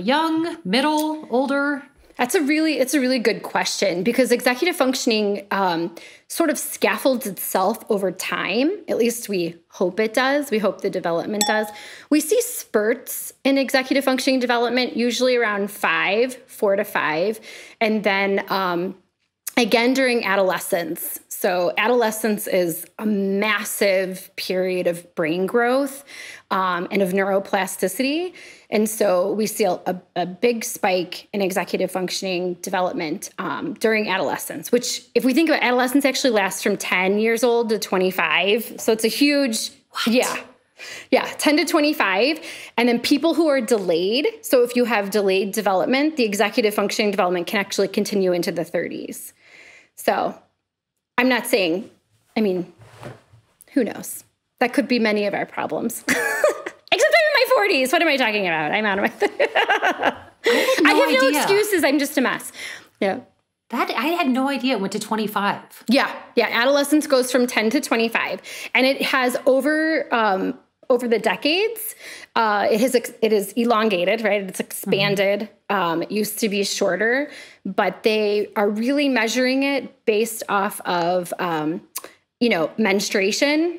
young, middle, older? That's a really it's a really good question because executive functioning um, sort of scaffolds itself over time. At least we hope it does. We hope the development does. We see spurts in executive functioning development usually around five, four to five, and then um, again during adolescence. So, adolescence is a massive period of brain growth um, and of neuroplasticity. And so, we see a, a big spike in executive functioning development um, during adolescence, which, if we think about adolescence, actually lasts from 10 years old to 25. So, it's a huge, what? yeah, yeah, 10 to 25. And then people who are delayed. So if you have delayed development, the executive functioning development can actually continue into the 30s. So I'm not saying, I mean, who knows? That could be many of our problems. Except I'm in my 40s. What am I talking about? I'm out of my. I have no, I have no excuses. I'm just a mess. Yeah. That I had no idea it went to 25. Yeah. Yeah. Adolescence goes from 10 to 25. And it has over um, over the decades, uh, it has it is elongated, right? It's expanded. Mm -hmm. um, it used to be shorter, but they are really measuring it based off of um, you know menstruation,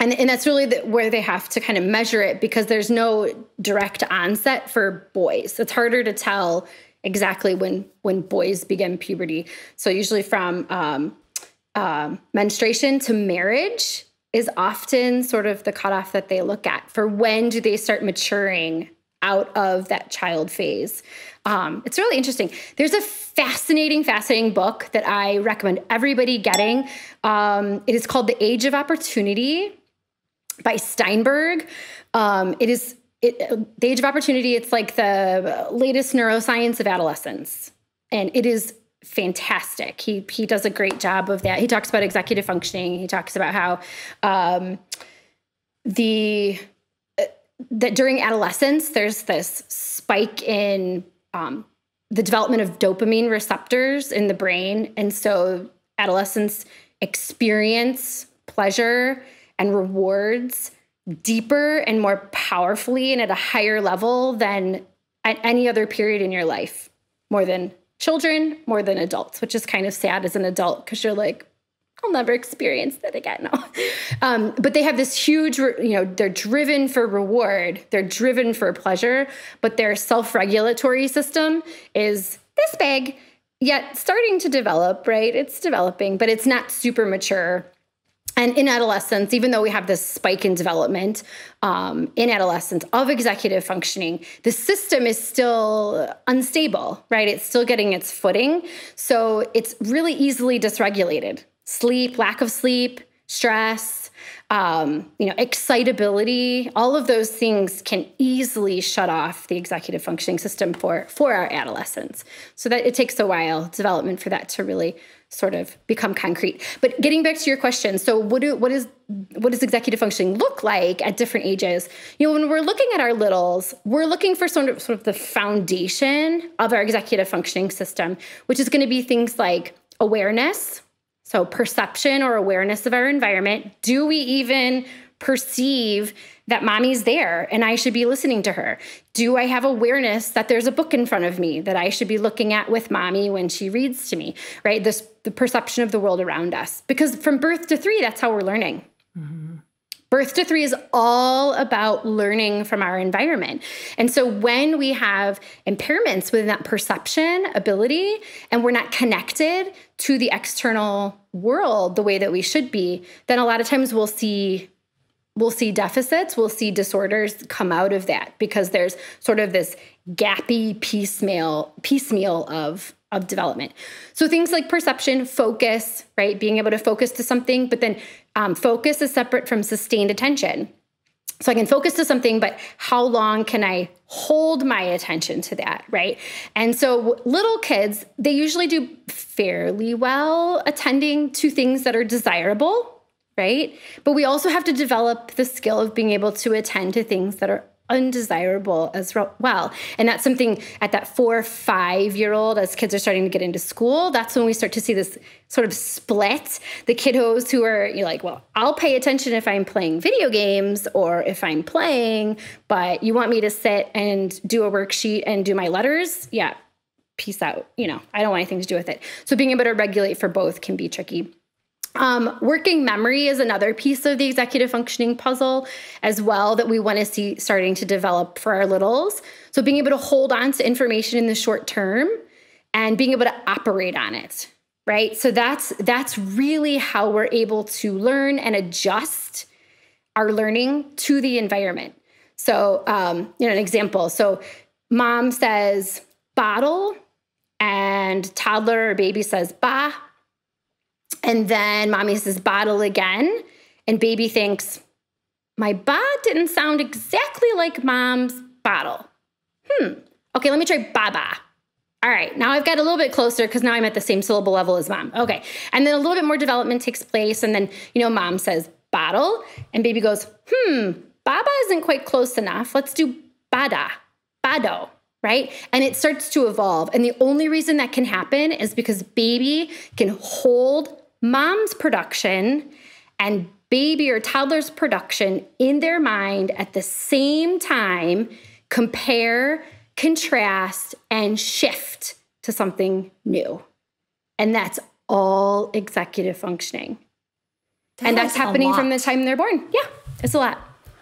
and and that's really the, where they have to kind of measure it because there's no direct onset for boys. It's harder to tell exactly when when boys begin puberty. So usually from um, uh, menstruation to marriage is often sort of the cutoff that they look at for when do they start maturing out of that child phase. Um, it's really interesting. There's a fascinating, fascinating book that I recommend everybody getting. Um, it is called The Age of Opportunity by Steinberg. Um, it is it, uh, the age of opportunity. It's like the latest neuroscience of adolescence, and it is fantastic. He he does a great job of that. He talks about executive functioning. He talks about how um, the uh, that during adolescence there's this spike in um, the development of dopamine receptors in the brain, and so adolescents experience pleasure and rewards deeper and more powerfully and at a higher level than at any other period in your life more than children more than adults, which is kind of sad as an adult because you're like, I'll never experience that again. No. Um, but they have this huge, you know, they're driven for reward, they're driven for pleasure, but their self regulatory system is this big, yet starting to develop, right? It's developing, but it's not super mature and in adolescence, even though we have this spike in development um, in adolescence of executive functioning, the system is still unstable, right? It's still getting its footing. So it's really easily dysregulated. Sleep, lack of sleep, stress, um, you know, excitability, all of those things can easily shut off the executive functioning system for for our adolescents. So that it takes a while development for that to really sort of become concrete. But getting back to your question, so what do what is what does executive functioning look like at different ages? You know, when we're looking at our littles, we're looking for sort of sort of the foundation of our executive functioning system, which is going to be things like awareness, so perception or awareness of our environment. Do we even perceive that mommy's there and I should be listening to her? Do I have awareness that there's a book in front of me that I should be looking at with mommy when she reads to me? Right? This the perception of the world around us. Because from birth to 3 that's how we're learning. Mm-hmm. Birth to three is all about learning from our environment. And so when we have impairments within that perception ability and we're not connected to the external world the way that we should be, then a lot of times we'll see we'll see deficits, we'll see disorders come out of that because there's sort of this gappy piecemeal piecemeal of of development. So things like perception, focus, right, being able to focus to something, but then um, focus is separate from sustained attention. So I can focus to something, but how long can I hold my attention to that, right? And so little kids, they usually do fairly well attending to things that are desirable, right? But we also have to develop the skill of being able to attend to things that are undesirable as well. And that's something at that four, five year old, as kids are starting to get into school, that's when we start to see this sort of split. The kiddos who are you're like, well, I'll pay attention if I'm playing video games or if I'm playing, but you want me to sit and do a worksheet and do my letters? Yeah, peace out. You know, I don't want anything to do with it. So being able to regulate for both can be tricky. Um, working memory is another piece of the executive functioning puzzle as well that we want to see starting to develop for our littles. So, being able to hold on to information in the short term and being able to operate on it, right? So, that's, that's really how we're able to learn and adjust our learning to the environment. So, um, you know, an example. So, mom says bottle, and toddler or baby says ba and then mommy says, bottle again. And baby thinks, my ba didn't sound exactly like mom's bottle. Hmm. Okay, let me try baba. All right, now I've got a little bit closer because now I'm at the same syllable level as mom. Okay. And then a little bit more development takes place. And then, you know, mom says bottle, and baby goes, hmm, baba isn't quite close enough. Let's do bada, bado right? And it starts to evolve. And the only reason that can happen is because baby can hold mom's production and baby or toddler's production in their mind at the same time, compare, contrast, and shift to something new. And that's all executive functioning. That and that's happening from the time they're born. Yeah, it's a lot.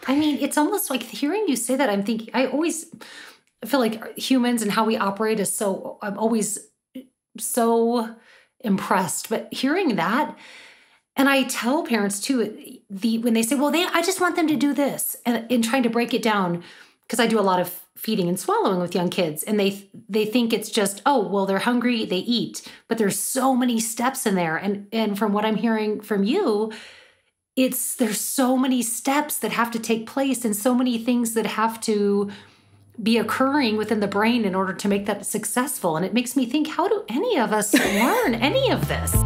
I mean, it's almost like hearing you say that, I'm thinking, I always feel like humans and how we operate is so, I'm always so impressed. But hearing that, and I tell parents too, the when they say, "Well, they I just want them to do this," and in trying to break it down, because I do a lot of feeding and swallowing with young kids, and they they think it's just, "Oh, well, they're hungry, they eat," but there's so many steps in there, and and from what I'm hearing from you, it's there's so many steps that have to take place, and so many things that have to be occurring within the brain in order to make that successful. And it makes me think how do any of us learn any of this?